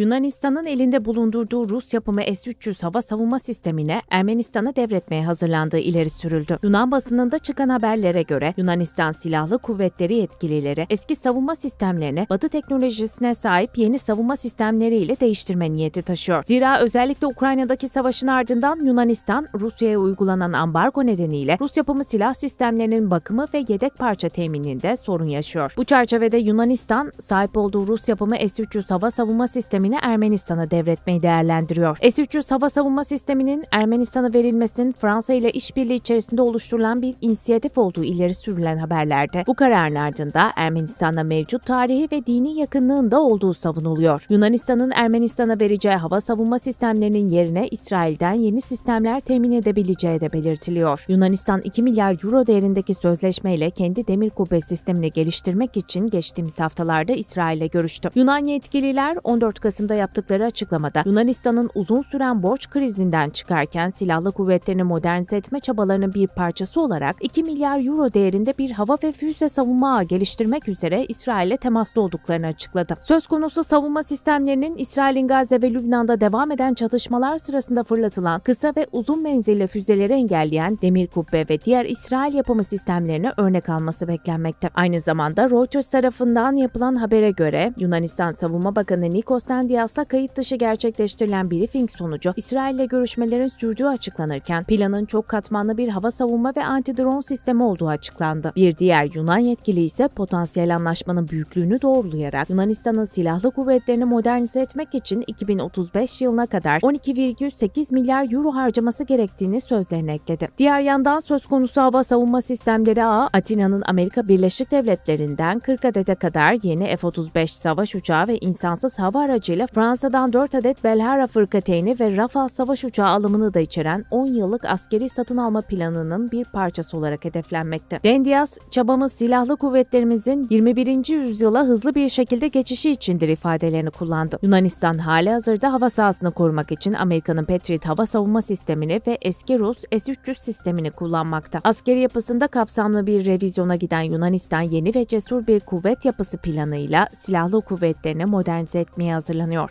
Yunanistan'ın elinde bulundurduğu Rus yapımı S-300 hava savunma sistemine Ermenistan'a devretmeye hazırlandığı ileri sürüldü. Yunan basınında çıkan haberlere göre Yunanistan Silahlı Kuvvetleri yetkilileri eski savunma sistemlerini Batı teknolojisine sahip yeni savunma sistemleriyle değiştirme niyeti taşıyor. Zira özellikle Ukrayna'daki savaşın ardından Yunanistan, Rusya'ya uygulanan ambargo nedeniyle Rus yapımı silah sistemlerinin bakımı ve yedek parça temininde sorun yaşıyor. Bu çerçevede Yunanistan, sahip olduğu Rus yapımı S-300 hava savunma sistemini sistemini Ermenistan'a devretmeyi değerlendiriyor. S-300 hava savunma sisteminin Ermenistan'a verilmesinin Fransa ile işbirliği içerisinde oluşturulan bir inisiyatif olduğu ileri sürülen haberlerde bu kararın ardında Ermenistan'la mevcut tarihi ve dini yakınlığında olduğu savunuluyor. Yunanistan'ın Ermenistan'a vereceği hava savunma sistemlerinin yerine İsrail'den yeni sistemler temin edebileceği de belirtiliyor. Yunanistan 2 milyar euro değerindeki sözleşmeyle kendi demir kubbe sistemini geliştirmek için geçtiğimiz haftalarda İsrail'e görüştü. Yunan yetkililer 14 Kasım Kasım'da yaptıkları açıklamada Yunanistan'ın uzun süren borç krizinden çıkarken silahlı kuvvetlerini modernize etme çabalarının bir parçası olarak 2 milyar euro değerinde bir hava ve füze savunma ağı geliştirmek üzere İsrail'e temaslı olduklarını açıkladı. Söz konusu savunma sistemlerinin İsrail'in Gazze ve Lübnan'da devam eden çatışmalar sırasında fırlatılan kısa ve uzun menzilli füzeleri engelleyen demir kubbe ve diğer İsrail yapımı sistemlerine örnek alması beklenmekte. Aynı zamanda Reuters tarafından yapılan habere göre Yunanistan Savunma Bakanı Nikos Dias'la kayıt dışı gerçekleştirilen briefing sonucu İsrail ile görüşmelerin sürdüğü açıklanırken planın çok katmanlı bir hava savunma ve anti-drone sistemi olduğu açıklandı. Bir diğer Yunan yetkili ise potansiyel anlaşmanın büyüklüğünü doğrulayarak Yunanistan'ın silahlı kuvvetlerini modernize etmek için 2035 yılına kadar 12,8 milyar euro harcaması gerektiğini sözlerine ekledi. Diğer yandan söz konusu hava savunma sistemleri ağı Atina'nın Amerika Birleşik Devletleri'nden 40 adete kadar yeni F-35 savaş uçağı ve insansız hava aracı amacıyla Fransa'dan 4 adet Belhera fırkateyni ve Rafal savaş uçağı alımını da içeren 10 yıllık askeri satın alma planının bir parçası olarak hedeflenmekte. Dendias, çabamız silahlı kuvvetlerimizin 21. yüzyıla hızlı bir şekilde geçişi içindir ifadelerini kullandı. Yunanistan hali hazırda hava sahasını korumak için Amerika'nın Patriot hava savunma sistemini ve eski Rus S-300 sistemini kullanmakta. Askeri yapısında kapsamlı bir revizyona giden Yunanistan yeni ve cesur bir kuvvet yapısı planıyla silahlı kuvvetlerini modernize etmeye hazırlanmakta Eleanor.